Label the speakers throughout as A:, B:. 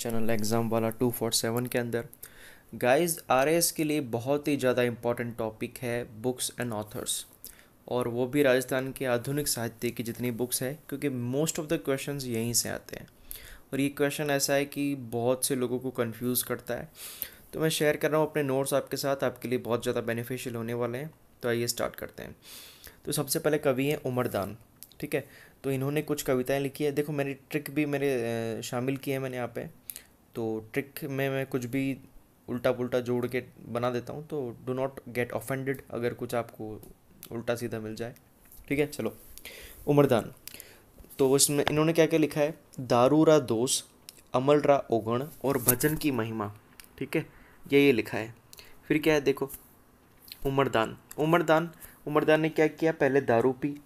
A: Channel exam वाला two four seven के अंदर गाइस आर के लिए बहुत ही ज़्यादा इंपॉर्टेंट टॉपिक है बुक्स एंड ऑथर्स और वो भी राजस्थान के आधुनिक साहित्य की जितनी बुक्स है क्योंकि मोस्ट ऑफ द क्वेश्चंस यहीं से आते हैं और ये क्वेश्चन ऐसा है कि बहुत से लोगों को कंफ्यूज करता है तो मैं शेयर कर रहा हूँ अपने नोट्स आपके साथ आपके लिए बहुत ज़्यादा बेनिफिशियल होने वाले हैं तो आइए स्टार्ट करते हैं तो सबसे पहले कवि हैं उमरदान ठीक है तो इन्होंने कुछ कविताएं लिखी है देखो मेरी ट्रिक भी मेरे शामिल की है मैंने यहाँ पे तो ट्रिक में मैं कुछ भी उल्टा पुल्टा जोड़ के बना देता हूँ तो डो नॉट गेट ऑफेंडेड अगर कुछ आपको उल्टा सीधा मिल जाए ठीक है चलो उमरदान तो इसमें इन्होंने क्या क्या लिखा है दारू रा दोष अमल रा ओगण और भजन की महिमा ठीक है ये ये लिखा है फिर क्या है देखो उमरदान उमरदान उमरदान ने क्या किया पहले दारू पी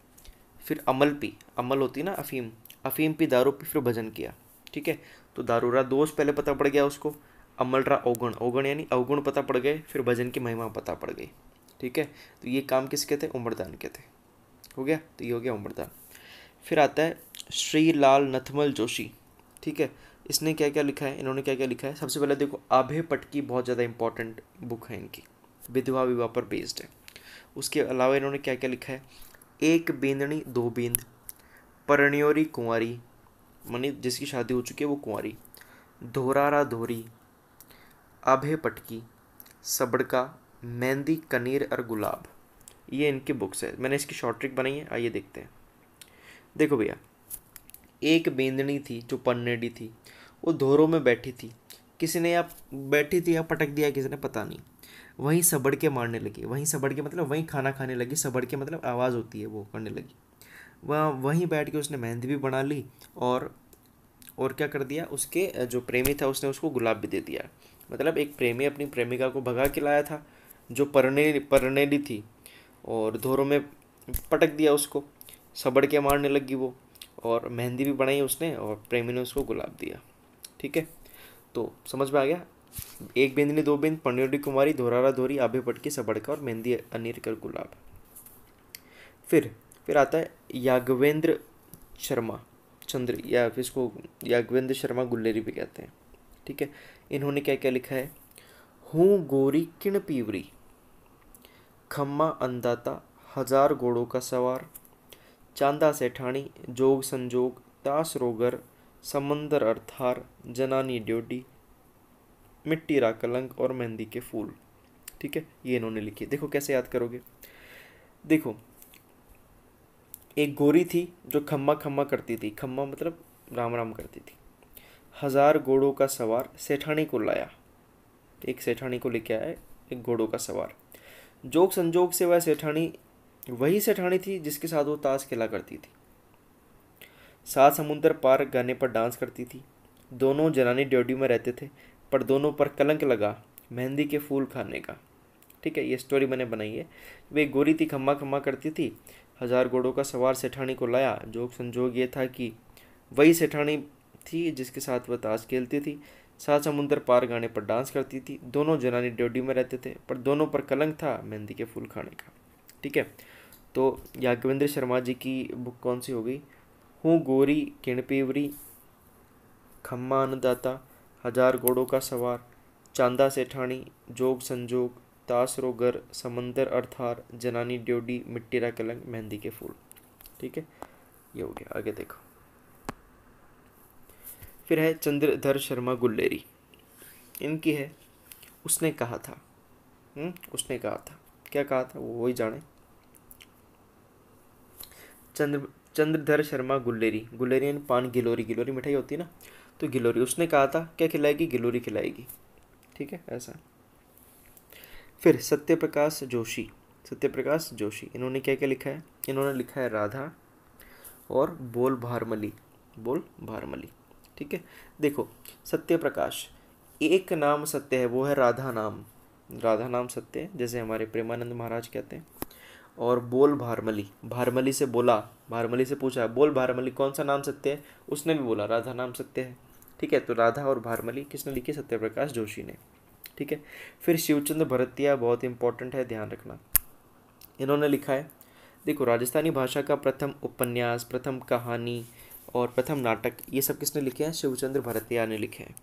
A: फिर अमल पी अमल होती ना अफीम अफीम पी दारू पी फिर भजन किया ठीक है तो दारूरा दोष पहले पता पड़ गया उसको अमलरा अवगुण अवगुण यानी अवगुण पता पड़ गए फिर भजन की महिमा पता पड़ गई ठीक है तो ये काम किसके थे उम्रदान के थे हो गया तो ये हो गया उम्रदान फिर आता है श्री लाल नथमल जोशी ठीक है इसने क्या क्या लिखा है इन्होंने क्या क्या लिखा है सबसे पहले देखो आभे पटकी बहुत ज़्यादा इंपॉर्टेंट बुक है इनकी विधवा विवाह पर बेस्ड है उसके अलावा इन्होंने क्या क्या लिखा है एक बेंदनी दो बेंद परण्योरी कुंवारी मनी जिसकी शादी हो चुकी है वो कुंवारी धोरारा धोरी अभे पटकी सबड़का मेहंदी कनीर और गुलाब ये इनकी बुक्स है मैंने इसकी शॉर्ट ट्रिक बनाई है आइए देखते हैं देखो भैया एक बेंदनी थी जो पन्नेडी थी वो धोरों में बैठी थी किसी ने या बैठी थी या पटक दिया किसी ने पता नहीं वहीं सबड़ के मारने लगी वहीं सबड़ के मतलब वहीं खाना खाने लगी सबड़ के मतलब आवाज़ होती है वो करने लगी वह वहीं बैठ के उसने मेहंदी भी बना ली और और क्या कर दिया उसके जो प्रेमी था उसने उसको गुलाब भी दे दिया मतलब एक प्रेमी अपनी प्रेमिका को भगा के लाया था जो परने परनेली थी और धोरों में पटक दिया उसको सबड़ के मारने लगी वो और मेहंदी भी बनाई उसने और प्रेमी ने उसको गुलाब दिया ठीक है तो समझ में आ गया एक बिंदनी दो बिंद पंडी कुमारी धोरारा धोरी आभे पटकी सबड़का और मेहंदी अनिर कर गुलाब फिर फिर आता है यागवेंद्र शर्मा चंद्र या फिर इसको यागवेंद्र शर्मा गुल्लेरी भी कहते हैं ठीक है इन्होंने क्या क्या लिखा है हूँ गोरी किण पीवरी खम्मा अंदाता हजार घोड़ों का सवार चांदा सेठानी जोग संजोग ताश रोगर समंदर अर्थार जनानी ड्योडी मिट्टी रा कलंक और मेहंदी के फूल ठीक है ये इन्होंने लिखी देखो कैसे याद करोगे देखो एक गोरी थी जो खम्मा खम्मा करती थी खम्मा मतलब राम राम करती थी हजार घोड़ों का सवार सेठानी को लाया एक सेठानी को लेके आया एक घोड़ों का सवार जोक संजोग से वह सेठानी वही सेठानी थी जिसके साथ वो ताश खेला करती थी सात समुंदर पार गाने पर डांस करती थी दोनों जनानी ड्योडी में रहते थे पर दोनों पर कलंक लगा मेहंदी के फूल खाने का ठीक है ये स्टोरी मैंने बनाई है वे गोरी थी खम्मा खम्मा करती थी हजार घोड़ों का सवार सेठानी को लाया जोग संजोग ये था कि वही सेठानी थी जिसके साथ वह ताश खेलती थी साथ समुंदर पार गाने पर डांस करती थी दोनों जनानी ड्योडी में रहते थे पर दोनों पर कलंक था मेहंदी के फूल खाने का ठीक है तो याज्ञवेंद्र शर्मा जी की बुक कौन सी हो गई हूँ गोरी पेवरी खम्मा अन्नदाता हजार घोड़ों का सवार चांदा सेठानी जोग संजोग रोगर समंदर अर्थार जनानी ड्योडी मिट्टीरा कलंग मेहंदी के फूल ठीक है ये हो गया आगे देखो फिर है चंद्रधर शर्मा गुल्लेरी इनकी है उसने कहा था हुँ? हम्म, उसने कहा था क्या कहा था वो वही जाने चंद्र चंद्रधर शर्मा गुल्लेरी गुल्लेरी यानी पान गिलोरी गिलोरी मिठाई होती है ना तो गिलोरी उसने कहा था क्या खिलाएगी गिलोरी खिलाएगी ठीक है ऐसा फिर सत्यप्रकाश जोशी सत्यप्रकाश जोशी इन्होंने क्या क्या लिखा है इन्होंने लिखा है राधा और बोल भारमली बोल भारमली ठीक है देखो सत्यप्रकाश एक नाम सत्य है वो है राधा नाम राधा नाम सत्य है जैसे हमारे प्रेमानंद महाराज कहते हैं और बोल भारमली भारमली से बोला भारमली से पूछा बोल भारमली कौन सा नाम सत्य है उसने भी बोला राधा नाम सत्य है ठीक है तो राधा और भारमली किसने लिखी सत्यप्रकाश जोशी ने ठीक है फिर शिवचंद्र भरतिया बहुत इंपॉर्टेंट है ध्यान रखना इन्होंने लिखा है देखो राजस्थानी भाषा का प्रथम उपन्यास प्रथम कहानी और प्रथम नाटक ये सब किसने लिखे हैं शिवचंद्र भरतिया ने लिखे हैं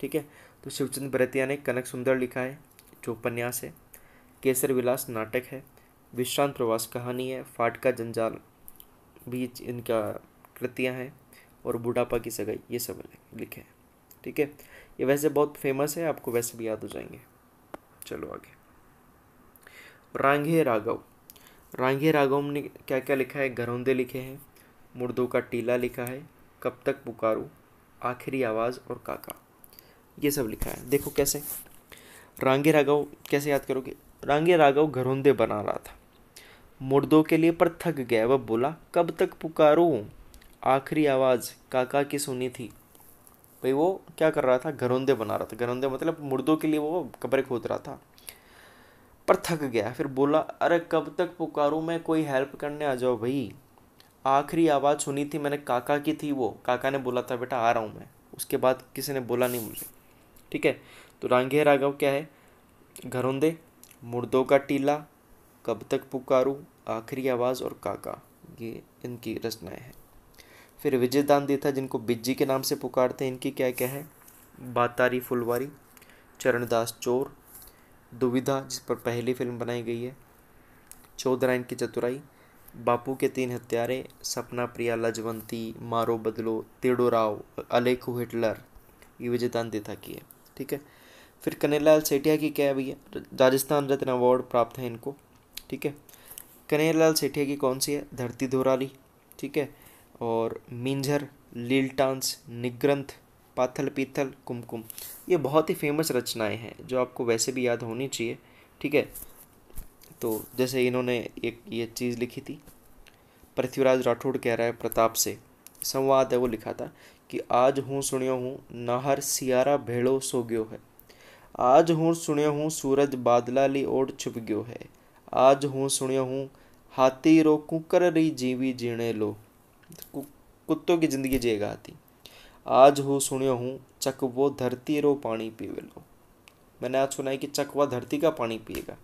A: ठीक है तो शिवचंद्र भरतिया ने कनक सुंदर लिखा है जो उपन्यास है केसर विलास नाटक है विश्रांत प्रवास कहानी है फाटका जंजाल भी इनका कृतियाँ हैं और बुढ़ापा की सगाई ये सब लिखे हैं ठीक है ये वैसे बहुत फेमस है आपको वैसे भी याद हो जाएंगे चलो आगे रांगे राघव रांगे राघव ने क्या क्या लिखा है घरौंदे लिखे हैं मुर्दों का टीला लिखा है कब तक पुकारू आखिरी आवाज़ और काका ये सब लिखा है देखो कैसे रांगे राघव कैसे याद करोगे रांगे राघव घरौंदे बना रहा था मुर्दों के लिए पर थक गया वह बोला कब तक पुकारूँ आखिरी आवाज़ काका की सुनी थी भाई वो क्या कर रहा था घरोंदे बना रहा था घरोंदे मतलब मुर्दों के लिए वो कब्रें खोद रहा था पर थक गया फिर बोला अरे कब तक पुकारूँ मैं कोई हेल्प करने आ जाओ भाई आखिरी आवाज़ सुनी थी मैंने काका की थी वो काका ने बोला था बेटा आ रहा हूँ मैं उसके बाद किसी ने बोला नहीं मुझे ठीक है तो रांगे राघव क्या है घरोंदे मुर्दों का टीला कब तक पुकारूँ आखिरी आवाज़ और काका ये इनकी रचनाएं हैं फिर विजय दान देथा जिनको बिज्जी के नाम से पुकारते हैं इनकी क्या क्या है बातारी फुलवारी चरणदास चोर दुविधा जिस पर पहली फिल्म बनाई गई है चौधरा इनकी चतुराई बापू के तीन हत्यारे सपना प्रिया लजवंती मारो बदलो तेड़ो राव अलेखो हिटलर ये विजयदान देता की है ठीक है फिर कन्हैयालाल सेठिया की क्या भैया राजस्थान रत्न अवार्ड प्राप्त है इनको ठीक है कन्हैयालाल सेठिया की कौन सी है धरती धोराली ठीक है और मिंझर लीलटांस निग्रंथ पाथल पीथल कुमकुम ये बहुत ही फेमस रचनाएं हैं जो आपको वैसे भी याद होनी चाहिए ठीक है तो जैसे इन्होंने एक ये चीज़ लिखी थी पृथ्वीराज राठौड़ कह रहा है प्रताप से संवाद है वो लिखा था कि आज हूँ सुनियो हूँ नाहर सियारा भेड़ो सो गयो है आज हूँ सुनियो हूँ सूरज बादला ली ओढ़ छुप गयो है आज हूँ सुनियो हूँ हाथी रो कुकर री जीवी जीणे लो कुत्तों की ज़िंदगी जेगा आती आज हो सुनियो हूँ चकवो धरती रो पानी पीवे लो मैंने आज सुना है कि चकवा धरती का पानी पिएगा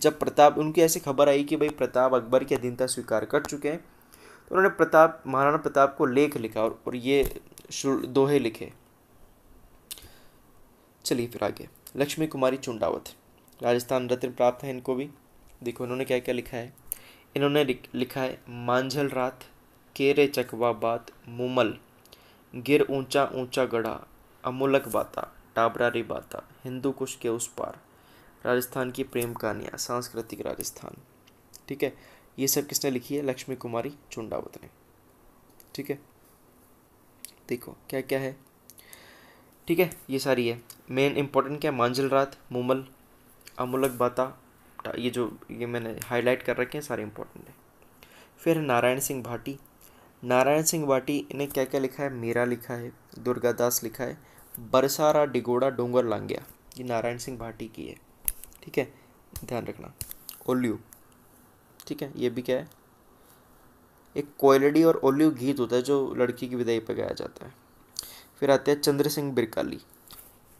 A: जब प्रताप उनकी ऐसी खबर आई कि भाई प्रताप अकबर की अधीनता स्वीकार कर चुके हैं तो उन्होंने प्रताप महाराणा प्रताप को लेख लिखा और, और ये दोहे लिखे चलिए फिर आगे लक्ष्मी कुमारी चुंडावत राजस्थान रत्न प्राप्त है इनको भी देखो इन्होंने क्या क्या लिखा है इन्होंने लिखा है मांझल रात केरे चकवा बात मुमल गिर ऊंचा ऊंचा गढ़ा अमूलक बाता टाबरारी बाता हिंदू कुश के उस पार राजस्थान की प्रेम कहानियाँ सांस्कृतिक राजस्थान ठीक है ये सब किसने लिखी है लक्ष्मी कुमारी चुंडावत ने ठीक है देखो क्या क्या है ठीक है ये सारी है मेन इम्पोर्टेंट क्या मांझल रात मुमल अमूलक बाता ये जो ये मैंने हाईलाइट कर रखे हैं सारे इंपॉर्टेंट है फिर नारायण सिंह भाटी नारायण सिंह वाटी ने क्या क्या लिखा है मेरा लिखा है दुर्गादास लिखा है बरसारा डिगोड़ा डोंगर लांग्या ये नारायण सिंह भाटी की है ठीक है ध्यान रखना ओल्यू ठीक है ये भी क्या है एक कोयलडी और ओल्यू गीत होता है जो लड़की की विदाई पर गाया जाता है फिर आते हैं चंद्र सिंह बिरकाली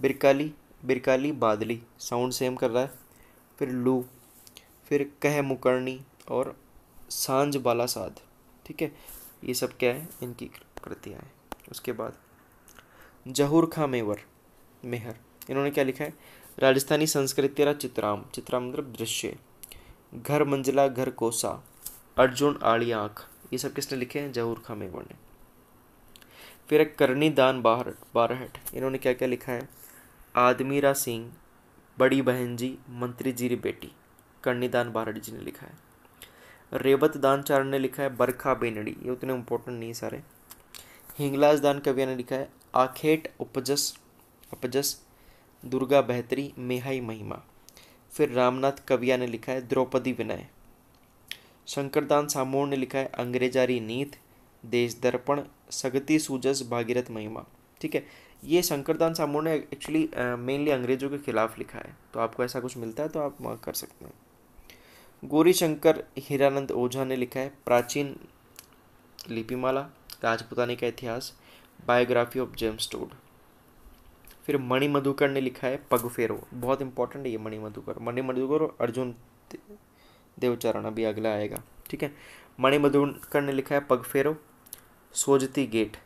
A: बिरकाली बिरकाली बादली साउंड सेम कर रहा है फिर लू फिर कह मुकरणी और सांझ बाला साध ठीक है ये सब क्या है इनकी कृतियाँ हैं उसके बाद जहूर खां मेवर मेहर इन्होंने क्या लिखा है राजस्थानी संस्कृति रा चित्राम चित्राम मतलब दृश्य घर मंजिला घर कोसा अर्जुन आड़ी आँख ये सब किसने लिखे हैं जहूर खां मेवर ने फिर एक करनी दान बाहर बारहट इन्होंने क्या क्या लिखा है आदमीरा सिंह बड़ी बहन जी मंत्री जी री बेटी करनी दान बारहट जी ने लिखा है रेवत दानचार्य ने लिखा है बरखा बेनड़ी ये उतने इम्पोर्टेंट नहीं सारे हिंगलाज दान कविया ने लिखा है आखेट उपजस उपजस दुर्गा बेहतरी मेहाई महिमा फिर रामनाथ कविया ने लिखा है द्रौपदी विनय शंकरदान सामोर ने लिखा है अंग्रेजारी नीत देश दर्पण सगति सूजस भागीरथ महिमा ठीक है ये शंकरदान सामोर ने एक्चुअली मेनली अंग्रेजों के खिलाफ लिखा है तो आपको ऐसा कुछ मिलता है तो आप कर सकते हैं गौरीशंकर हीरानंद ओझा ने लिखा है प्राचीन लिपिमाला राजपुतानी का इतिहास बायोग्राफी ऑफ जेम्स टोड फिर मणि मधुकर ने लिखा है पगफेरो बहुत इंपॉर्टेंट है ये मणि मधुकर मणि मधुकर और अर्जुन देवचरण अभी अगला आएगा ठीक है मणि मधुकर ने लिखा है पगफेरो सोजती गेट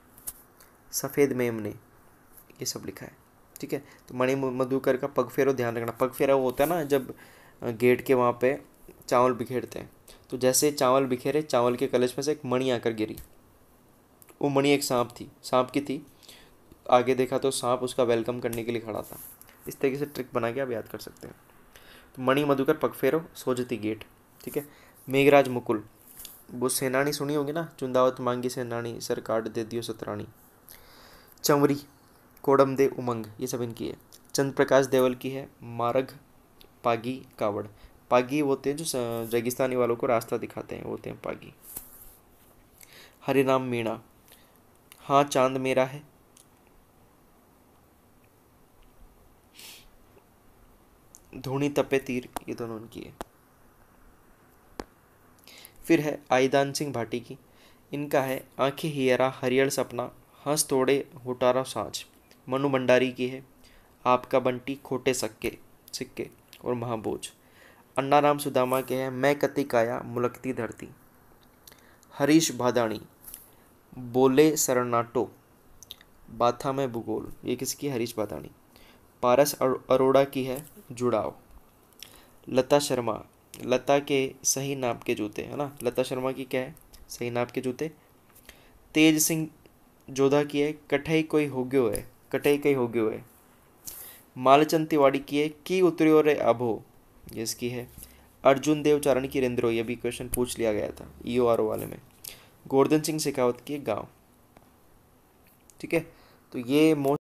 A: सफ़ेद मेम ने ये सब लिखा है ठीक है तो मणि मधुकर का पगफेरो ध्यान रखना पगफेरा वो होता है ना जब गेट के वहाँ पे चावल बिखेरते हैं तो जैसे चावल बिखेरे चावल के कलश में से एक मणि आकर गिरी वो मणि एक सांप थी सांप की थी आगे देखा तो सांप उसका वेलकम करने के लिए खड़ा था इस तरीके से ट्रिक बना के आप याद कर सकते हैं तो मणि मधुकर पगफेरो सोजती गेट ठीक है मेघराज मुकुल वो सेनानी सुनी होगी ना चुंदावत मांगी सेनानी सर काट दे दियो सतरानी चंवरी दे उमंग ये सब इनकी है चंद्र प्रकाश देवल की है मारग पागी कावड़ पागी होते हैं जो रेगिस्तानी वालों को रास्ता दिखाते हैं होते हैं पागी हरिनाम मीणा हाँ चांद मेरा है धोनी तपे तीर ये दोनों उनकी है फिर है आईदान सिंह भाटी की इनका है आंखें हियरा हरियल सपना हंस तोड़े हुटारा साँच मनु भंडारी की है आपका बंटी खोटे सक्के सिक्के और महाबोझ अन्नाराम सुदामा के हैं मैं कति काया मुलकती धरती हरीश भादाणी बोले सरनाटो बाथा में भूगोल ये किसकी हरीश भादाणी पारस अरोड़ा की है जुड़ाव लता शर्मा लता के सही नाप के जूते है ना लता शर्मा की क्या है सही नाप के जूते तेज सिंह जोधा की है कठई कोई हो गयो है कठई कई हो गयो है मालचंद तिवाड़ी की है की उतरियो रे अभो ये इसकी है अर्जुन देव चारण की रेंद्रो ये भी क्वेश्चन पूछ लिया गया था ई ओ आर ओ वाले में गोर्धन सिंह शेखावत के गांव ठीक है तो ये मोस्ट